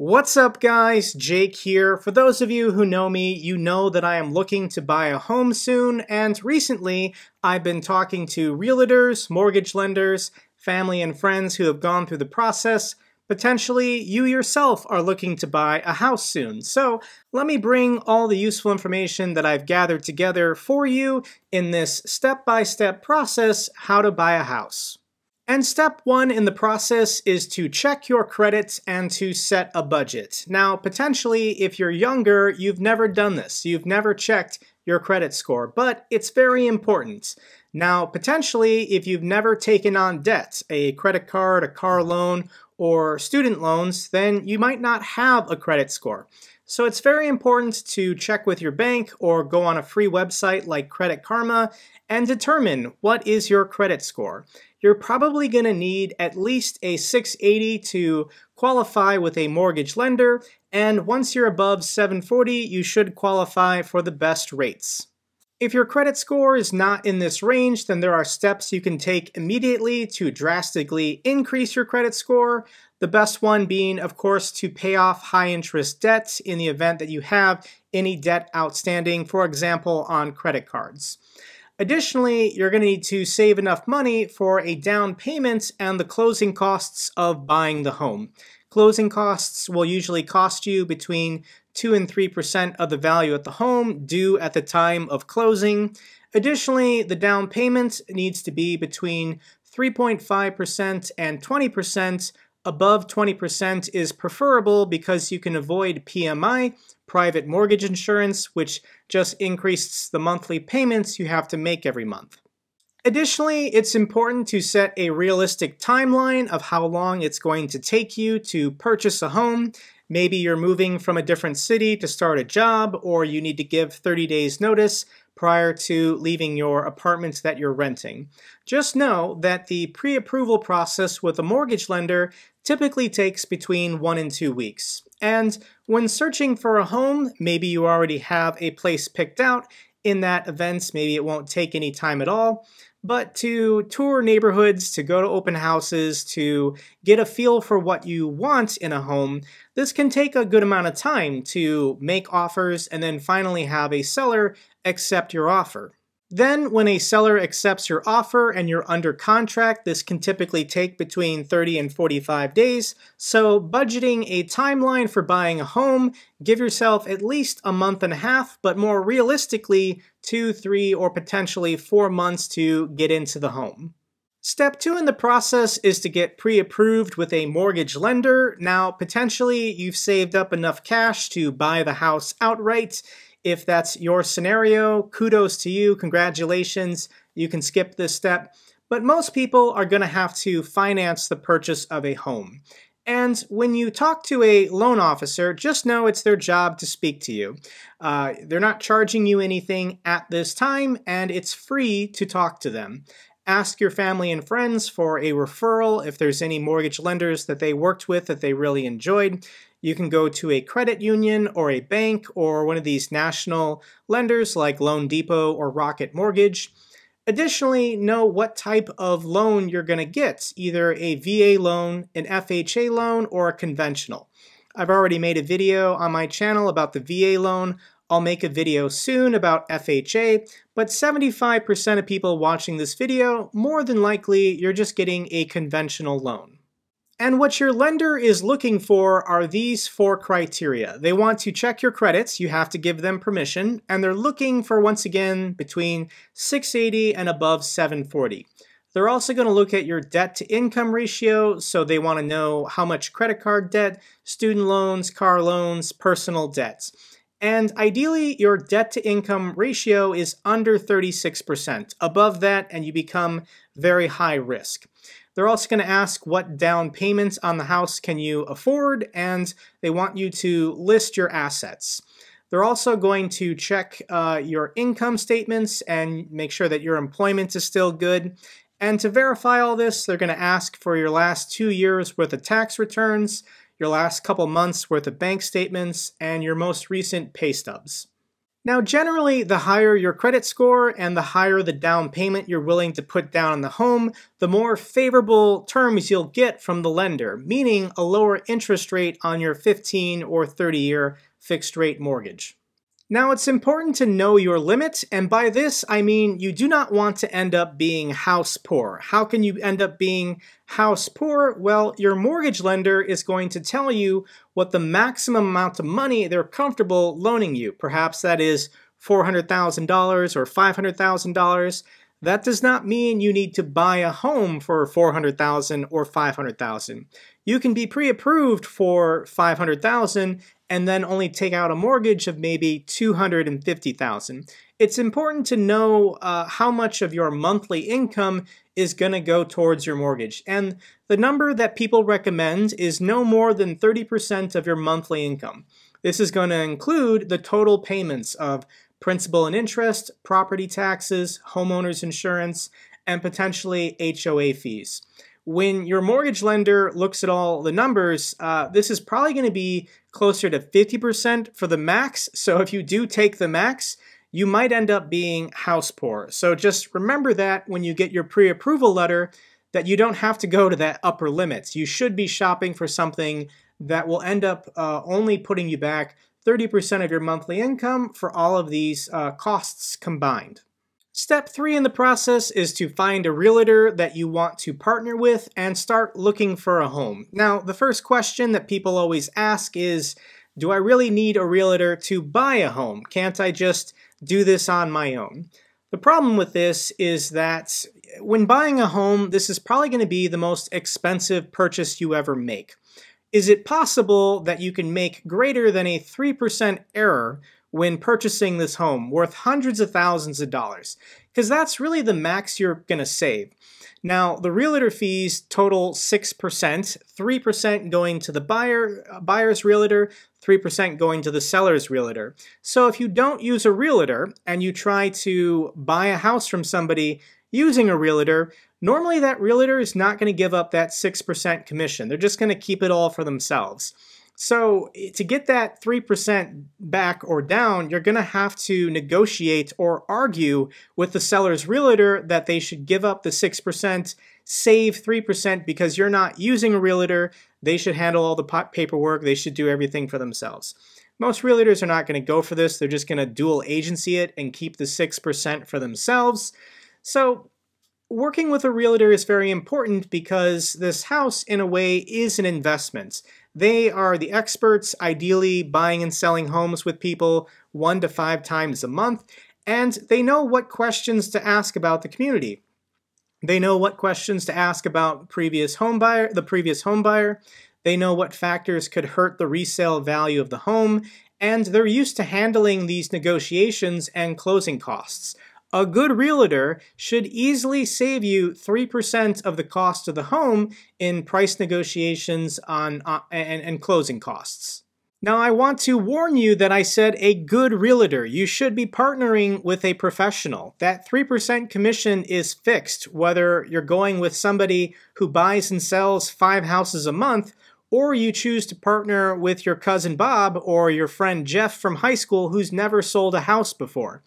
What's up guys, Jake here. For those of you who know me, you know that I am looking to buy a home soon, and recently I've been talking to realtors, mortgage lenders, family and friends who have gone through the process. Potentially, you yourself are looking to buy a house soon. So let me bring all the useful information that I've gathered together for you in this step-by-step -step process, how to buy a house. And step one in the process is to check your credits and to set a budget. Now, potentially, if you're younger, you've never done this. You've never checked your credit score, but it's very important. Now, potentially, if you've never taken on debt, a credit card, a car loan, or student loans, then you might not have a credit score. So it's very important to check with your bank or go on a free website like Credit Karma and determine what is your credit score you're probably going to need at least a 680 to qualify with a mortgage lender, and once you're above 740, you should qualify for the best rates. If your credit score is not in this range, then there are steps you can take immediately to drastically increase your credit score. The best one being, of course, to pay off high interest debt in the event that you have any debt outstanding, for example, on credit cards. Additionally, you're going to need to save enough money for a down payment and the closing costs of buying the home. Closing costs will usually cost you between 2 and 3% of the value at the home due at the time of closing. Additionally, the down payment needs to be between 3.5% and 20%. Above 20% is preferable because you can avoid PMI, private mortgage insurance, which just increases the monthly payments you have to make every month. Additionally, it's important to set a realistic timeline of how long it's going to take you to purchase a home. Maybe you're moving from a different city to start a job, or you need to give 30 days notice prior to leaving your apartment that you're renting. Just know that the pre-approval process with a mortgage lender typically takes between one and two weeks. And when searching for a home, maybe you already have a place picked out. In that event, maybe it won't take any time at all. But to tour neighborhoods, to go to open houses, to get a feel for what you want in a home, this can take a good amount of time to make offers and then finally have a seller accept your offer. Then, when a seller accepts your offer and you're under contract, this can typically take between 30 and 45 days. So, budgeting a timeline for buying a home, give yourself at least a month and a half, but more realistically, two, three, or potentially four months to get into the home. Step two in the process is to get pre-approved with a mortgage lender. Now, potentially, you've saved up enough cash to buy the house outright, if that's your scenario, kudos to you, congratulations, you can skip this step. But most people are going to have to finance the purchase of a home. And when you talk to a loan officer, just know it's their job to speak to you. Uh, they're not charging you anything at this time, and it's free to talk to them. Ask your family and friends for a referral if there's any mortgage lenders that they worked with that they really enjoyed you can go to a credit union or a bank or one of these national lenders like Loan Depot or Rocket Mortgage. Additionally, know what type of loan you're going to get, either a VA loan, an FHA loan, or a conventional. I've already made a video on my channel about the VA loan. I'll make a video soon about FHA, but 75% of people watching this video, more than likely, you're just getting a conventional loan. And what your lender is looking for are these four criteria. They want to check your credits, you have to give them permission, and they're looking for, once again, between 680 and above 740. They're also going to look at your debt to income ratio, so they want to know how much credit card debt, student loans, car loans, personal debts. And ideally, your debt to income ratio is under 36%. Above that, and you become very high risk. They're also going to ask what down payments on the house can you afford, and they want you to list your assets. They're also going to check uh, your income statements and make sure that your employment is still good. And to verify all this, they're going to ask for your last two years worth of tax returns, your last couple months worth of bank statements, and your most recent pay stubs. Now, generally, the higher your credit score and the higher the down payment you're willing to put down on the home, the more favorable terms you'll get from the lender, meaning a lower interest rate on your 15 or 30 year fixed rate mortgage. Now it's important to know your limit, and by this I mean you do not want to end up being house poor. How can you end up being house poor? Well, your mortgage lender is going to tell you what the maximum amount of money they're comfortable loaning you. Perhaps that is $400,000 or $500,000. That does not mean you need to buy a home for 400,000 or 500,000. You can be pre-approved for 500,000 and then only take out a mortgage of maybe 250,000. It's important to know uh, how much of your monthly income is going to go towards your mortgage. And the number that people recommend is no more than 30% of your monthly income. This is going to include the total payments of principal and interest, property taxes, homeowners insurance, and potentially HOA fees when your mortgage lender looks at all the numbers, uh, this is probably going to be closer to 50% for the max. So if you do take the max, you might end up being house poor. So just remember that when you get your pre-approval letter, that you don't have to go to that upper limits. You should be shopping for something that will end up uh, only putting you back 30% of your monthly income for all of these uh, costs combined. Step three in the process is to find a realtor that you want to partner with and start looking for a home. Now, the first question that people always ask is, do I really need a realtor to buy a home? Can't I just do this on my own? The problem with this is that when buying a home, this is probably going to be the most expensive purchase you ever make. Is it possible that you can make greater than a 3% error when purchasing this home worth hundreds of thousands of dollars, because that's really the max you're going to save. Now, the realtor fees total 6%, 3% going to the buyer, uh, buyer's realtor, 3% going to the seller's realtor. So if you don't use a realtor and you try to buy a house from somebody using a realtor, normally that realtor is not going to give up that 6% commission. They're just going to keep it all for themselves. So eh, to get that 3% back or down, you're going to have to negotiate or argue with the seller's realtor that they should give up the 6%, save 3% because you're not using a realtor. They should handle all the paperwork. They should do everything for themselves. Most realtors are not going to go for this. They're just going to dual agency it and keep the 6% for themselves. So working with a realtor is very important because this house, in a way, is an investment. They are the experts, ideally buying and selling homes with people one to five times a month, and they know what questions to ask about the community. They know what questions to ask about previous home buyer, the previous home buyer. They know what factors could hurt the resale value of the home, and they're used to handling these negotiations and closing costs. A good realtor should easily save you 3% of the cost of the home in price negotiations on, uh, and, and closing costs. Now, I want to warn you that I said a good realtor. You should be partnering with a professional. That 3% commission is fixed, whether you're going with somebody who buys and sells five houses a month, or you choose to partner with your cousin Bob or your friend Jeff from high school who's never sold a house before.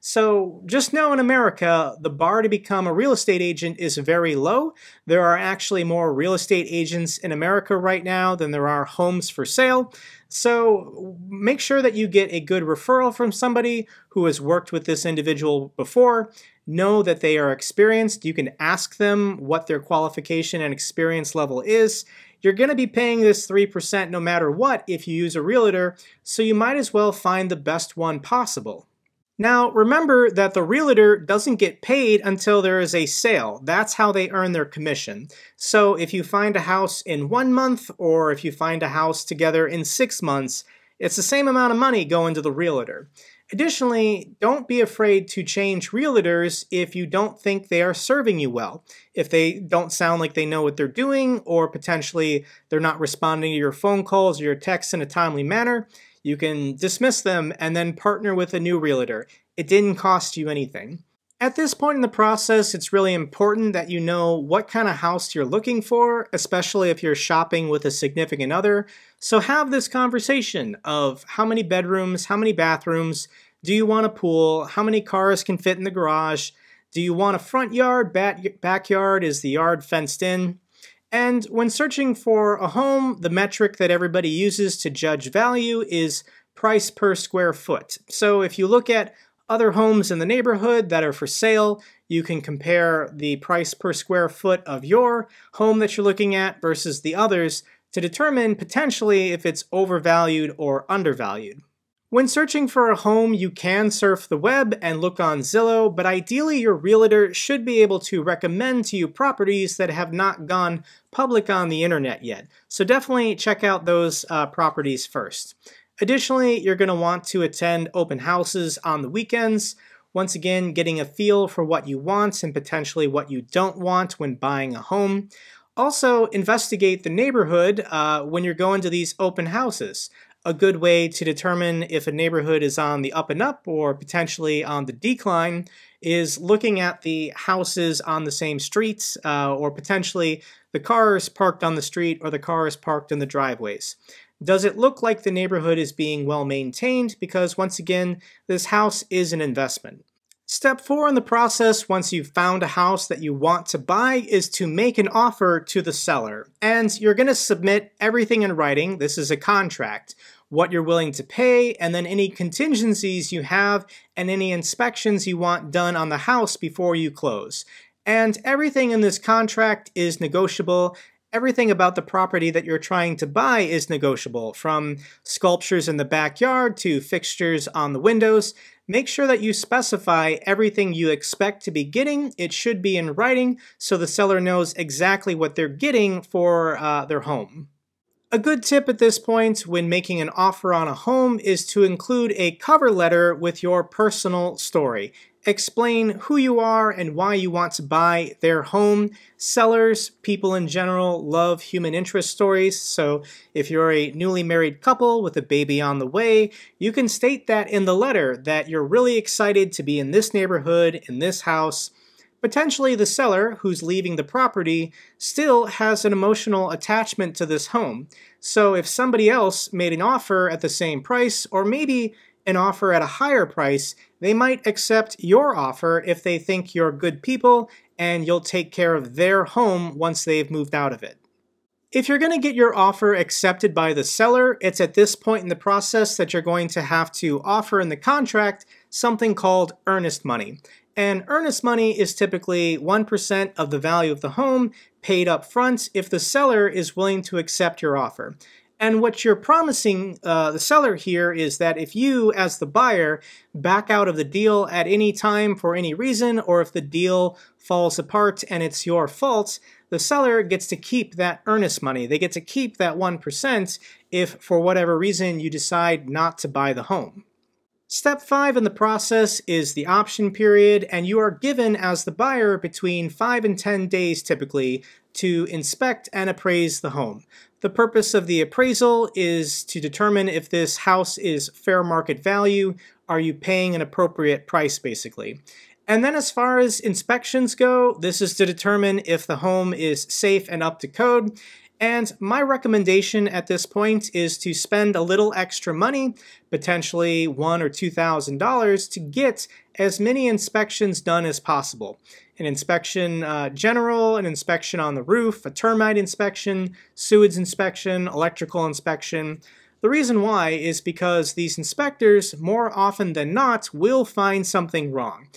So just now in America, the bar to become a real estate agent is very low. There are actually more real estate agents in America right now than there are homes for sale. So make sure that you get a good referral from somebody who has worked with this individual before. Know that they are experienced. You can ask them what their qualification and experience level is. You're going to be paying this 3% no matter what if you use a realtor, so you might as well find the best one possible. Now, remember that the realtor doesn't get paid until there is a sale. That's how they earn their commission. So if you find a house in one month or if you find a house together in six months, it's the same amount of money going to the realtor. Additionally, don't be afraid to change realtors if you don't think they are serving you well, if they don't sound like they know what they're doing, or potentially they're not responding to your phone calls or your texts in a timely manner. You can dismiss them and then partner with a new realtor. It didn't cost you anything. At this point in the process, it's really important that you know what kind of house you're looking for, especially if you're shopping with a significant other. So have this conversation of how many bedrooms, how many bathrooms, do you want a pool, how many cars can fit in the garage, do you want a front yard, back, backyard, is the yard fenced in? And when searching for a home, the metric that everybody uses to judge value is price per square foot. So if you look at other homes in the neighborhood that are for sale, you can compare the price per square foot of your home that you're looking at versus the others to determine potentially if it's overvalued or undervalued. When searching for a home, you can surf the web and look on Zillow, but ideally your realtor should be able to recommend to you properties that have not gone public on the internet yet. So definitely check out those uh, properties first. Additionally, you're going to want to attend open houses on the weekends. Once again, getting a feel for what you want and potentially what you don't want when buying a home. Also, investigate the neighborhood uh, when you're going to these open houses a good way to determine if a neighborhood is on the up and up or potentially on the decline is looking at the houses on the same streets uh, or potentially the cars parked on the street or the cars parked in the driveways. Does it look like the neighborhood is being well maintained? Because once again, this house is an investment. Step four in the process, once you've found a house that you want to buy, is to make an offer to the seller. And you're going to submit everything in writing. This is a contract what you're willing to pay, and then any contingencies you have and any inspections you want done on the house before you close. And everything in this contract is negotiable everything about the property that you're trying to buy is negotiable, from sculptures in the backyard to fixtures on the windows. Make sure that you specify everything you expect to be getting. It should be in writing so the seller knows exactly what they're getting for uh, their home. A good tip at this point when making an offer on a home is to include a cover letter with your personal story. Explain who you are and why you want to buy their home. Sellers, people in general, love human interest stories, so if you're a newly married couple with a baby on the way, you can state that in the letter that you're really excited to be in this neighborhood, in this house, potentially the seller, who's leaving the property, still has an emotional attachment to this home. So if somebody else made an offer at the same price, or maybe an offer at a higher price, they might accept your offer if they think you're good people and you'll take care of their home once they've moved out of it. If you're going to get your offer accepted by the seller, it's at this point in the process that you're going to have to offer in the contract something called earnest money. And earnest money is typically 1% of the value of the home paid up front if the seller is willing to accept your offer. And what you're promising uh, the seller here is that if you, as the buyer, back out of the deal at any time for any reason, or if the deal falls apart and it's your fault, the seller gets to keep that earnest money. They get to keep that 1% if, for whatever reason, you decide not to buy the home. Step five in the process is the option period, and you are given as the buyer between five and 10 days typically to inspect and appraise the home. The purpose of the appraisal is to determine if this house is fair market value, are you paying an appropriate price basically. And then as far as inspections go, this is to determine if the home is safe and up to code, and my recommendation at this point is to spend a little extra money, potentially one or two thousand dollars, to get as many inspections done as possible. An inspection uh, general, an inspection on the roof, a termite inspection, sewage inspection, electrical inspection. The reason why is because these inspectors, more often than not, will find something wrong.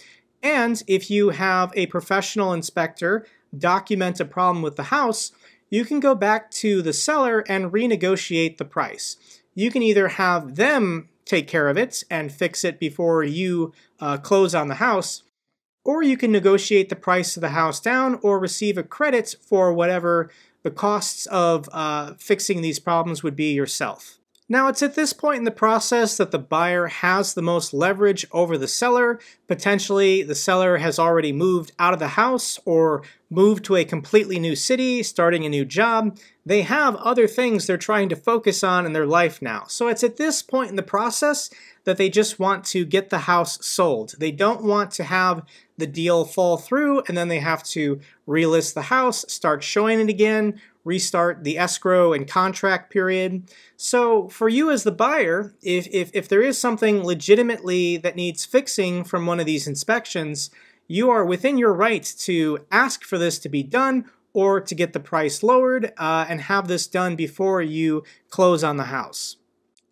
And if you have a professional inspector document a problem with the house, you can go back to the seller and renegotiate the price. You can either have them take care of it and fix it before you uh, close on the house, or you can negotiate the price of the house down or receive a credit for whatever the costs of uh, fixing these problems would be yourself. Now, it's at this point in the process that the buyer has the most leverage over the seller. Potentially, the seller has already moved out of the house or moved to a completely new city, starting a new job. They have other things they're trying to focus on in their life now. So it's at this point in the process that they just want to get the house sold. They don't want to have the deal fall through and then they have to relist the house, start showing it again, restart the escrow and contract period. So for you as the buyer, if, if, if there is something legitimately that needs fixing from one of these inspections, you are within your rights to ask for this to be done or to get the price lowered uh, and have this done before you close on the house.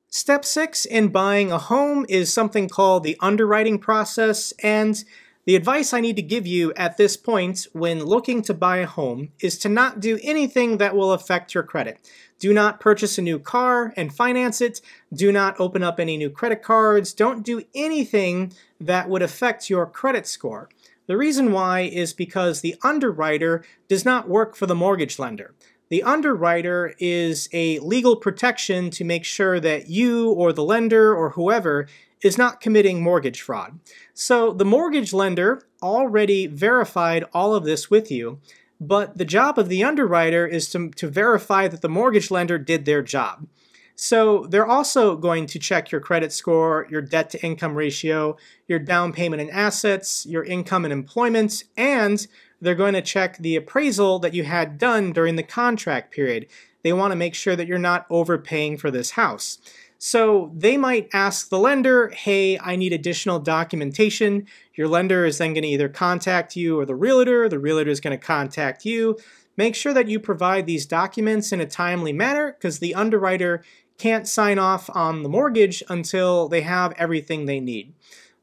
Step six in buying a home is something called the underwriting process, and the advice I need to give you at this point when looking to buy a home is to not do anything that will affect your credit. Do not purchase a new car and finance it. Do not open up any new credit cards. Don't do anything that would affect your credit score. The reason why is because the underwriter does not work for the mortgage lender. The underwriter is a legal protection to make sure that you or the lender or whoever is not committing mortgage fraud. So the mortgage lender already verified all of this with you, but the job of the underwriter is to, to verify that the mortgage lender did their job. So they're also going to check your credit score, your debt to income ratio, your down payment and assets, your income and employment, and they're going to check the appraisal that you had done during the contract period. They want to make sure that you're not overpaying for this house. So they might ask the lender, hey, I need additional documentation. Your lender is then going to either contact you or the realtor, the realtor is going to contact you. Make sure that you provide these documents in a timely manner because the underwriter can't sign off on the mortgage until they have everything they need.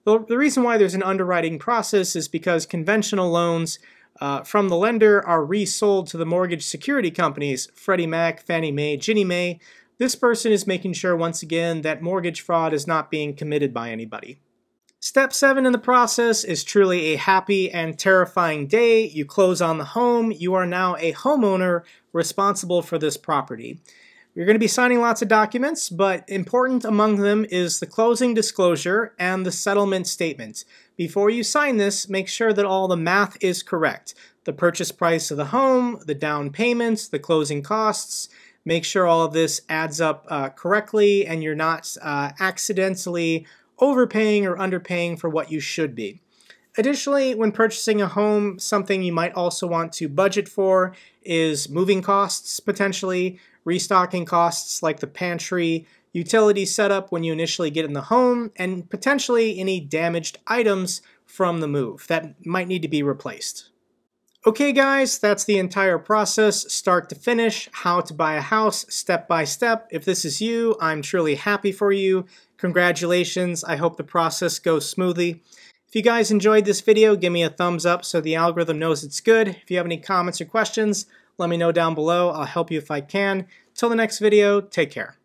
The reason why there's an underwriting process is because conventional loans uh, from the lender are resold to the mortgage security companies, Freddie Mac, Fannie Mae, Ginnie Mae. This person is making sure, once again, that mortgage fraud is not being committed by anybody. Step seven in the process is truly a happy and terrifying day. You close on the home. You are now a homeowner responsible for this property. You're going to be signing lots of documents, but important among them is the closing disclosure and the settlement statement. Before you sign this, make sure that all the math is correct. The purchase price of the home, the down payments, the closing costs, make sure all of this adds up uh, correctly and you're not uh, accidentally overpaying or underpaying for what you should be. Additionally, when purchasing a home, something you might also want to budget for is moving costs potentially, restocking costs like the pantry, utility setup when you initially get in the home, and potentially any damaged items from the move that might need to be replaced. Okay guys, that's the entire process, start to finish, how to buy a house, step by step. If this is you, I'm truly happy for you. Congratulations, I hope the process goes smoothly. If you guys enjoyed this video, give me a thumbs up so the algorithm knows it's good. If you have any comments or questions, let me know down below. I'll help you if I can. Till the next video, take care.